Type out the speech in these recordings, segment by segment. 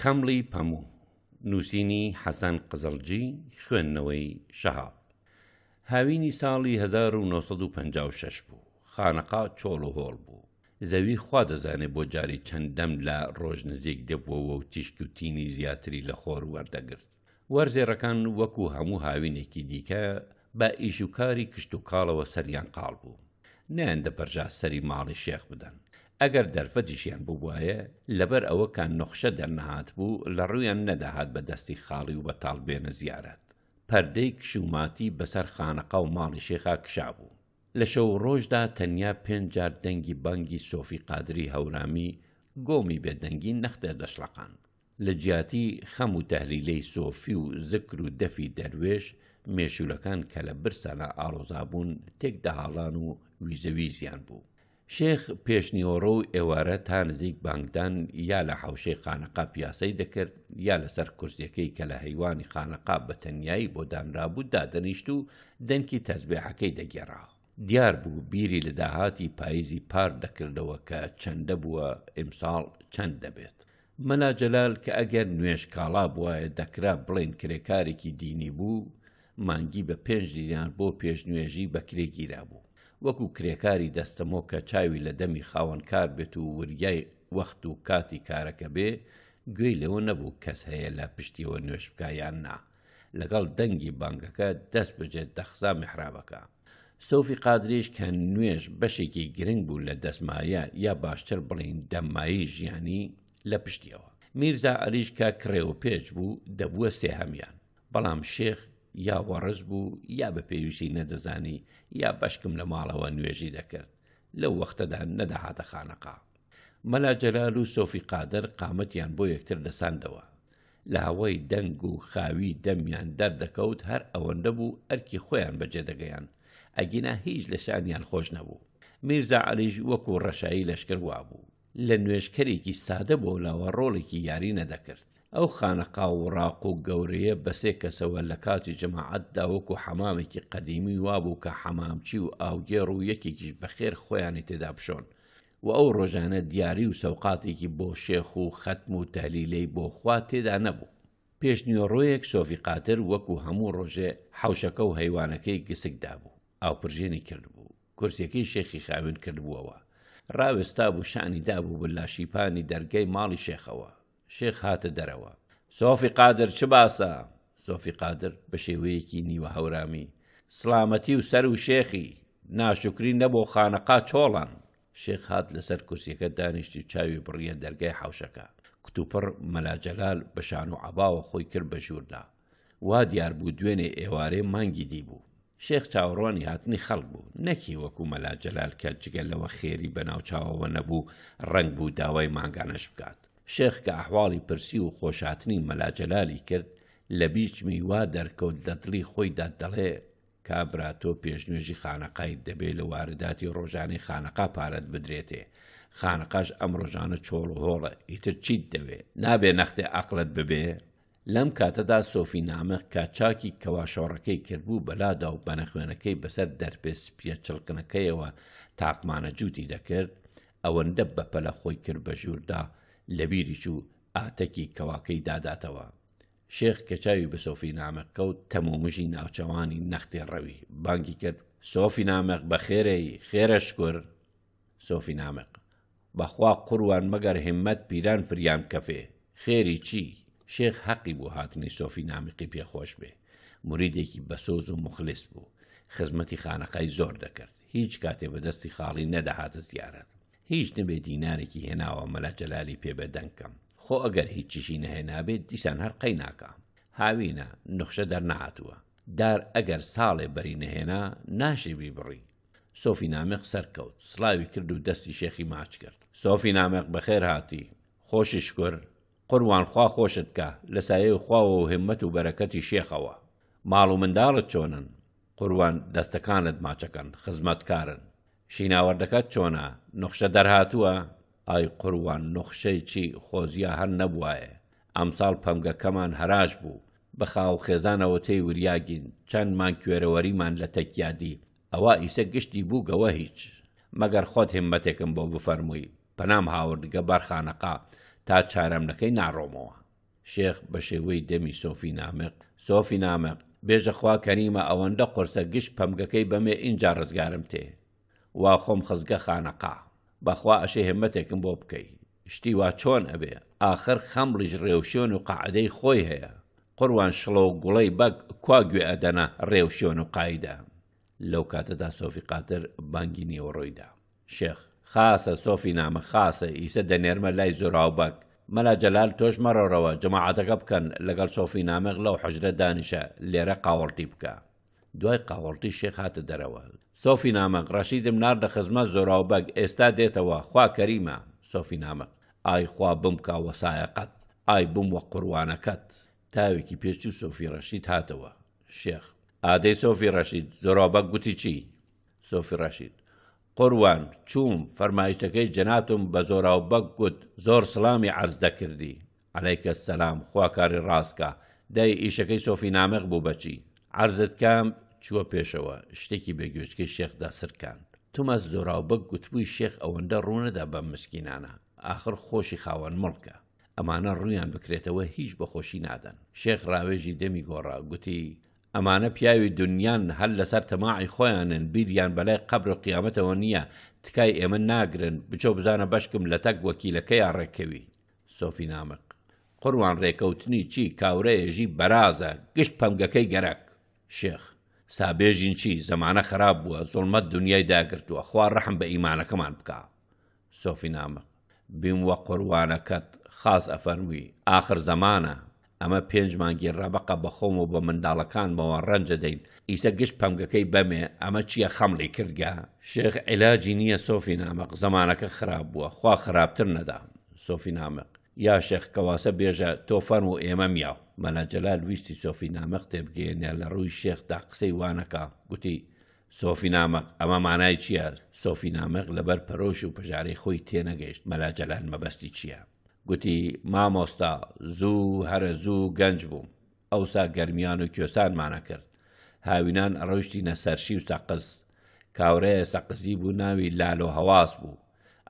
خەمڵی پەموو نووسینی حەسەن قزلجی خوێندنەوەی شەهاب هاوینی ساڵی 1956 بوو خانەقا چۆڵ و هۆڵ بوو زەوی خوا دەزانێت بۆ جاری چەندەم لە ڕۆژ نزیک دەبووەوە و تیشکوتینی زیاتری لە خۆر وەردەگرت وەرزێڕەکان وەکو هەموو هاوینێکی دیکە بە ئیش و کاری کشت و کاڵەوە سەریان قاڵ بوو نەیان دەپەرژا سەری ماڵی شێخ بدەن ئەگەر دەرفەتیشیان ببواە لەبەر ئەوە کان نەخشە دەرنەهات بوو لە ڕویان نەداهات بە دەستی خاڵی و بە تاڵبێنە زیارەت پەردەی کشوماتی بەسەر خانەقا و ماڵی شێخا کشا بوو لە شەو ڕۆژدا تەنیا پێنج جار دەنگی بانگی سۆفی قادری هەورامی گۆمی بێدەنگی نەختە دەشلەقان لە جیاتی خەم و تەهلیلەی سۆفی و زکر و دەفی دەروێش مێشولەکان کە لە برسە لە ئاڵۆزابوون تێک دەهاڵان و ویزەوی زیان بوو شێخ پێشنیۆڕۆ و ئێوارە تا نزیک بانگدان یا لە حوشەی خانەقا پیاسەی دەکرد یا لەسەر کورسیەکەی کە لە هەیوانی خانەقا بە تەنایی بۆ دانرابوو دادەنیشت و دەنکی تەزبێحەکەی دەگێڕا. دیار بوو بیری لە داهاتی پاییزی پار دەکردەوە کە چەندە بووە ئیمساڵ چەند دەبێت. مەلا جەلال کە ئەگەر نوێش کاڵا بواە دەکرا بڵێن کرێکارێکی دینی بوو، مانگی بە پێنج دیان بۆ پێشنوێژی بەکرێگیرا بوو. وەکو کرێکاری دەستەمۆ کە چاوی لە دەمی خاوەنکار بێت و وریای وەخت و کاتی کارەکە بێ گوێی لەوە نەبوو کەس هەیە لە پشتیەوە نوێشبکایان نا لەگەڵ دەنگی بانگەکە دەست بجێت دەخزا محرابەکە سوفی قادریش کە نوێش بەشێکی گرنگ بوو لە دەسمایە یا باشتر بڵین دەمایی ژیانی لە پشتیەوە میرزا ئەریشکە کڕێ و پێچ بوو دەبووە سێهەمیان بەڵام شێخ یا وەڕز بوو یا بە پێویستی نەدەزانی یا بەشکم لە ماڵەوە نوێژی دەکرد لەو وەختەدا نەداهاتە خانەقا مەلا جەلال و سۆفی قادر قامەتیان بۆ یەکتر دەساندەوە لە هەوای دەنگ و خاوی دەمیان دەردەکەوت هەر ئەوەندە بوو ئەرکی خۆیان بەجێدەگەیان ئەگینا هیچ لەشانیان خۆش نەبوو میرزا علیژ وەکو ڕەشایی لەشکروا بوو لە نوێشکەرێکی سادە بۆ لاوە ڕۆڵێکی یاری نەدەکرد ئەو خانەقا و ڕاق و گەورەیە بەسێ کەسەوە لە کاتی جەماعەتدا وەکو حەمامێکی قەدیمی وابوو کە حەمامچی و ئاوگێڕ و یەکێکیش بەخێر خۆیانی تێدا بشۆن و ئەو ڕۆژانە دیاری و سەوقاتێکی بۆ شێخ و خەتم و تەلیلەی بۆ خوا تێدا نەبوو پێشنیۆڕۆیەک سۆفی قاتر وەکو هەموو ڕۆژێ حوشەکە و هەیوانەکەی گسکدا بوو ئاو پرژێنی کرد بوو کورسەکەی شێخی خاوێن کردبووەوە ڕاوێستا بوو شانی دابوو بە لاشیپانی دەرگەی ماڵی شێخەوە شێخ هاتە دەرەوە سۆفی قادر چ باسە سۆفی قادر بە شێوەیەکی نیوە هەورامی سلامەتی و سەر و شێخی ناشکرین نەبوو خانەقا چۆڵان شێخ هات لەسەر کورسیەکە دانیشتی چاوی بڕیە دەرگای حوشەکە کتوپڕ مەلاجەلال بە شان و عباوە خۆی کرد بە ژووردا وا دیار بوو دوێنێ ئێوارێ مانگی دی بوو شێخ چاوەڕوانی هاتنی خەڵک بوو نەکی وەکو مەلا جەلال کە جگەلەوە خێری بەناوچاوەوە نەبوو ڕنگ بوو داوای ماگانەش بکات شێخ کە ئەحواڵی پرسی و خۆشاتنی مەلاجەلالی کرد لە بیچمی وا دەرکەوت دەتلی خۆیدا دەڵێ کابرا تۆ پێشنوێژی خانەقای دەبێت لە وارداتی ڕۆژانی خانەقا پارەت بدرێتێ خانەقاش ئەم ڕۆژانە چۆڵ هۆڵە ئیتر چیت دەوێ نابێ نەختێ ئەقلت ببێ لەم کاتەدا سۆفی نامەخ کاچاکی کەواشەڕەکەی کردبوو بەلادا و بەنەخوێنەکەی بەسەر دەرپێس پێچڵکنەکەیەوە تاقمانە جوتی دەکرد ئەوەندە بەپەلە خۆی کرد بە ژووردا لە بیریش و ئاتەکی کەواکەی داداتەوە. شێخ کەچاوی بە سۆفی نامەک کەوت تەمومژی ناوچەوانی نەختێ ڕەوی بانگی کرد سۆفی نامەق بە خێرەی خێرەش کورد سۆفی نامەق بەخوا قوروان مەگەر هێمەت پیران فریان کەفێ خێری چی؟ شێخ حەقی بۆ هاتنی سۆفی نامیقی پێخۆش بێ مریدێکی بەسۆز و مخلص بوو خزمەتی خانەقای زۆر دەکرد هیچ کاتێ بەدەستی خاڵی نەدەهاتە زیارەت هیچ نەبێ دینارێکی هێناوە مەلا جەلالی پێ بەدەنکەم خۆ ئەگەر هیچیشی نەهێنابێت دیسان هەر قەی ناکەم هاوینە نخشە دەرنەهاتووە دار ئەگەر ساڵێ بەری نەهێنا ناشێبی بڕی سۆفی نامێق سەرکەوت سلاوی کرد و دەستی شێخی ماچ کرد سۆفی نامێق بەخێر هاتی خۆشیش کرد قوروان خوا خۆشت کە لە سایە خواوە و همەت و بەرەکەتی شێخەوە ماڵ و منداڵت چۆنن قوروان دەستەکانت ماچەکەن خزمەتکارن شیناوەردەکەت چۆنا نخشە دەرهاتووە ئای قوروان نخشەی چی خۆزیە هەر نەبواە ئەمساڵ پەمگەکەمان هەراش بوو بەخاو خێزانەوە تێی وریاگین چەندمان کوێرەوەریمان لە تەکیادی ئەوە ئیسە گشتی بووگەوە هیچ مەگەر خۆت همەتێکم بۆ بفەرمووی پەنام هاوردگە بەرخانەقا تا چارەملەکەی ناڕۆمەوە شێخ بە شێوەی دەمی سۆفی نامق سۆفی نامق بێژەخوا کەریمە ئەوەندە قرسە گشت پەمگەکەی بەمێ ئینجا ڕزگارم تێ وا خۆم خزگە خانەقا بەخوا ئەشێ هێمەتێکم بۆ بکەی شتی وا چۆن ئەبێ آخر خەمڕیژ ڕێوشێن و قعدەی خۆی هەیە قڕوان شڵە و گوڵەی بەک کوا گوێ ئەدەنا ڕێوشێن و قایدا لەو کاتەدا سۆفی قاتر بانگی نیوەڕۆیدا شێخ خاسە سۆفی نامە خاسە ئیسە دەنێرمە لای زۆراوبەک مەلا جەلال تۆش مەڕۆڕەوە جەماعاتەکە بکەن لەگەڵ سۆفی نامەق لەو حەجرە دانیشە لێرە قاوەڕتی بکە دوای قاوەڕتی شێخ هاتە دەرەوە سۆفی نامەق ڕەشیدم ناردە خزمە زۆراوبەگ ئێستا دێتەوە خوا کەریمە سۆفی نامەق ئای خوا بم کا وەسایەقەت ئای بم وە قڕوانەکەت تاوێکی پێشتی سۆفی ڕەشید هاتەوە شێخ ئادەی سۆفی ڕەشید زۆراوبەگ گوتی چی سۆفی ڕەشید قڕوان چوم فەرمایشتەکەی جەناتم بە زۆراو بەک گوت زۆر سلامی عرز دەکردی عەیکە سەسلام خواکاری ڕاستکە دای ئیشەکەی سۆفی نامەق بوو بەچی عرزت کام چووە پێشەوە شتێکی بێگوێچکی شێخدا سرکان تومەس زۆراو بەک گوتبووی شێخ ئەوەندە ڕوونەدا بە مسکینانە آخر خۆشی خاوەن مڵکە ئەمانە ڕویان بکرێتەوە هیچ بەخۆشی نادەن شێخ ڕاوێژی دەمی گۆڕا گوتی ئەمانە پیاوی دنیان هەل لەسەر تەماعی خۆیانن بیریان بەلای قبر و قیامەتەوە نییە تکای ئێمە ناگرن بچۆ بزانە بەشکم لە تەک وەکیلەکەیان ڕێکەوی سۆفی نامق قڕوان ڕێکەوتنی چی کاورەیەژی بەرازە گشت پەمگەکەی گەرەک شێخ سابێژین چی زەمانە خراپ بووە زڵمت دنیای داگرتووە خوار ڕەحم بە ئیمانەکەمان بکە سۆفی نامق بیم وە قڕوانەکەت خاص ئەفەرمووی آخر زمانە ئەمە پێنج مانگی ڕەبقە بەخۆم و بە منداڵەکانمەوە ڕەنجە دەین ئیسە گشت پەمگەکەی بەمێ ئەمە چییە خەمڵی کردگە شێخ علاجی نییە سۆفی نامەق زمانەکە خراپ بووە خوا خراپتر نەدا سۆفی نامەق یا شێخ کەواسە بێژە تۆفەر و ئێمە میاو مەلاجلال ویستی سۆفی نامەق تێبگەێنە لە ڕووی شێخدا قسەی وانەکە گوتی سۆفی نامەق ئەمە مانای چییە سۆفی نامەق لەبەر پەرۆش و پژارەی خۆی تێنەگەیشت مەلاجلال مەبەستی چییە گوتی مامۆستا زوو هەرە زوو گەنج بووم ئەوسا گەرمیان و کوێسانمانە کرد هاوینان ڕۆشتی نەسەرشی و سەقز کاورەیە سەقزی بوو ناوی لالۆ هەواز بوو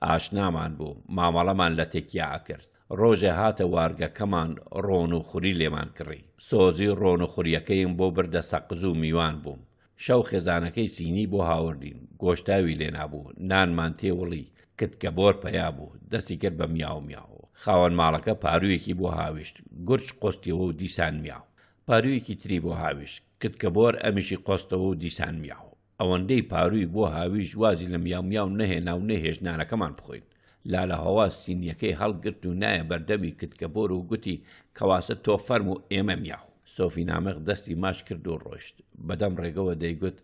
ئاشنامان بوو مامەڵەمان لە تێکیا کرد ڕۆژێ هاتە وارگەکەمان ڕۆن و خوری لێمان کڕی سۆزی ڕۆن و خوریەکەیم بۆ بردە سەقز و میوان بووم شەو خێزانەکەی سینی بۆ هاوردین گۆشتاوی لێنابوو نانمان تێوڵی کت کە بۆر پیا بوو دەستی کرد بە میاو میاو خاوەن ماڵەکە پاروویەکی بۆ هاویشت گرچ قۆستیەوە و دیسان میاو پاروویەکی تری بۆ هاویشت کرد کە بۆر ئەمیشی قۆستەوە و دیسان میاو ئەوەندەی پارووی بۆ هاویش وازی لە میامیاو نەهێنا و نەهێژنانەکەمان بخۆین لا لە هەوا سینیەکەی هەڵگرت و نایە بەردەمی کرد کە بۆر و گوتی کەواسە تۆ فەرم و ئێمە میاو سۆفی نامەق دەستی ماش کرد و ڕۆشت بەدەم ڕێگەوە دەیگوت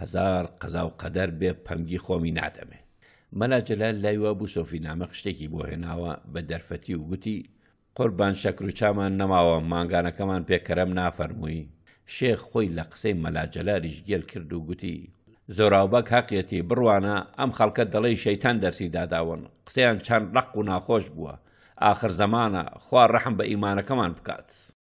هزار قەزا و قەدەر بێ پەنگی خۆمی ناتەمێ مەلاجلە لایوە بوو سۆفی نامە شتێکی بۆ هێناوە بە دەرفەتی و گوتی قوربان شەکر و چامان نەماوە ماگانەکەمان پێکەرەم نافەرمووی شێخ خۆی لە قسەی مەلاجەلاریش گێل کرد و گوتی زۆراوبەک حەقیەتی بڕوانە ئەم خەڵکە دەڵی شەیتان دەرسی داداون قسەیان چەند ڕق و ناخۆش بووە آخر زەمانە خوا ڕەحم بە ئیمانەکەمان بکات.